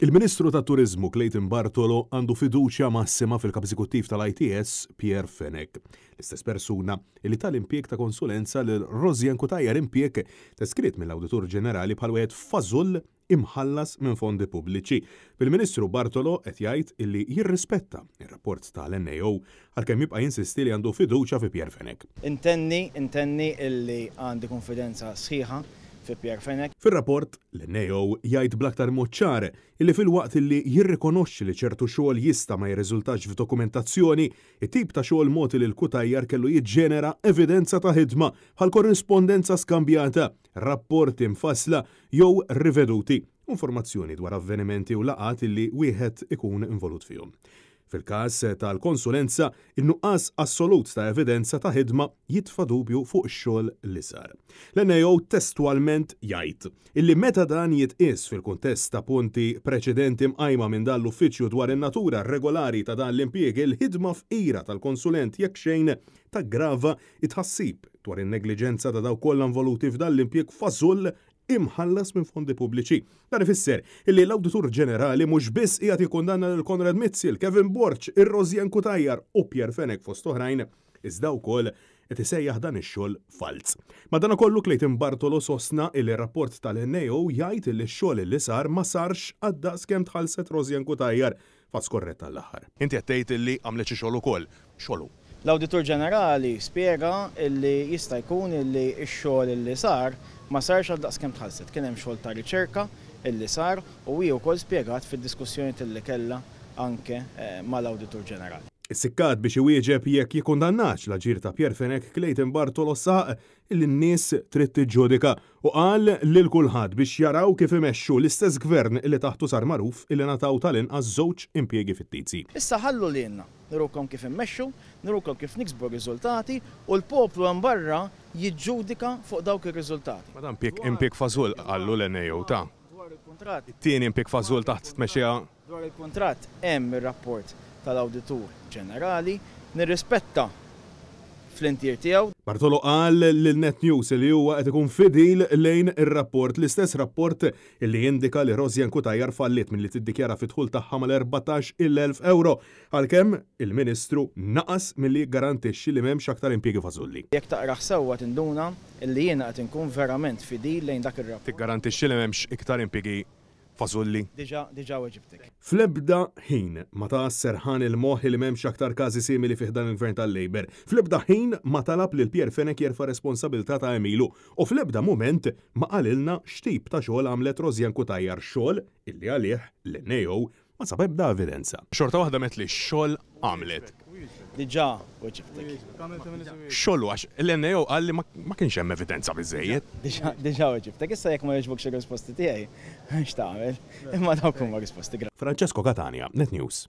Il-Ministru ta' Turizmu Clayton Bartolo għandu fiduċja massima fil-Kapizikuttiv tal-ITS Pierre Fenek, l-istess persuna li tal-impjek ta' konsulenza l Rozjan kutajer impjek teskrit mill-Awditur Ġenerali bħal wieħed fażull imħallas minn fondi pubbliċi. Fil-Ministru Bartolo qed jgħid illi jirrispetta ir-rapport tal-NAO għalkemm jibqa' jinsisti li għandu fiduċja fi Pierre Fenek. Intenni, intenni illi għandi konfidenza sħiħa fi Pierre Fenek. Fil-rapport, l-NEO jgħid blaktar moċċar illi fil-waqt illi jirrikonoxxi li ċertu xogħol jista ma jirriżultax f'dokumentazzjoni, it-tip ta' xogħol mod li l-kutajjar kellu jiġġenera evidenza ta' ħidma bħal korrispondenza skambjata, rapporti mfassla jew riveduti, informazzjoni dwar avvenimenti u laqat illi wieħed ikun involut fihom. Fil-każ tal-konsulenza, in-nuqqas assolut ta' evidenza ta' ħidma jitfa dubju fuq ix-xogħol li sar. L-NEO testwalment jgħid illi meta dan jitqies fil-kuntest ta' punti preċedenti mqajma minn dan l-uffiċċju dwar in-natura regolari ta' dan l-impjieg il-ħidma f'ira tal-konsulent jekk xejn ta' grava itħassib dwar in-negliġenza ta' daw kollha involuti f'dan l-impjeg fażull imħallas minn fondi pubbliċi. Dan ifisser illi l-Awditur Ġenerali mhux biss qiegħed jikkundanna lil Konrad Mitzil, Kevin Borċ, ir-Rozjan Kutajjar u Pier Fenek fost oħrajn, iżda wkoll qed isejjaħ dan ix-xogħol falz. dan kollu Clayton Bartolo sosna il rapport tal-NEO jgħid li x-xogħol li sar ma sarx għaddaqs kemm tħallset Rozjen Kutajjar fas skorretta l aħħar Inti qed tgħid li għamlet xi xogħol ukoll, l auditor Ġenerali spiega illi jista' jkun illi x-xogħol illi sar ma sarx għal daqskemm tħallset. Kien hemm xogħol ta' riċerka illi sar u hi wkoll spjegat fid-diskussjoni illi kellha anke eh, mal auditor Ġenerali. Is-sikkat biex iwieġeb jekk jikundannax la ġir ta' Pier Fenek Clayton Bartolo saq l-nies trid tiġġudika u qal lil kulħadd biex jaraw kif imexxu l-istess gvern li taħtu sar magħruf illi nataw tal-inqas żewġ impjiegi fit-tizi. Issa ħallu li jenna, kif immexxu, nirukkom kif niksbu riżultati u l-poplu hemm barra jiġġudika fuq dawk ir-riżultati. Madam pik impjeg fażul qallu l-NEO ta' kontrat. Tieni impik fażul taħt tmexxija. Dwar il-kontrat hemm ir-rapport tal-Awditur Ġenerali nirrispetta fl-intir tiegħu. Bartolo qal l-Net News li huwa qed ikun fidil lejn ir-rapport l-istess rapport li jindika li Rozjan Kutajar fallit minn li tiddikjara fidħul taħħa mal-14 euro, għal-kem għalkemm il-Ministru naqas milli garantixxi li m'hemmx aktar impiegi fazulli. Jekk taqraħ sewwa tinduna li jiena qed inkun verament fidil lejn dak ir-rapport. Tiggarantixxi li m'hemmx iktar impiegi. Fasulli. Diġa, diġa weġibtek. Flebda ħin ma ta' serħan il-moħ il memx aktar każi simili fiħdan il-gvern tal-Labor. Flebda ħin ma talab lil Pier Fenek jerfa responsabilta ta' Emilu. U flebda moment ma qalilna xtip ta' xogħol għamlet Rozjan Kutajjar xogħol illi għalih l nejow ma da' evidenza. Xorta waħda met li xogħol għamlet. Diġa, weġibtek. Xollu, għax l-NEO għalli ma kienx hemm evidenza bizzejiet. Diġa weġibtek, issa jek ma jġbuk xie risposti tijaj, għax ta' għamil, imma dawkum ma risposti. Francesco Catania, Net News.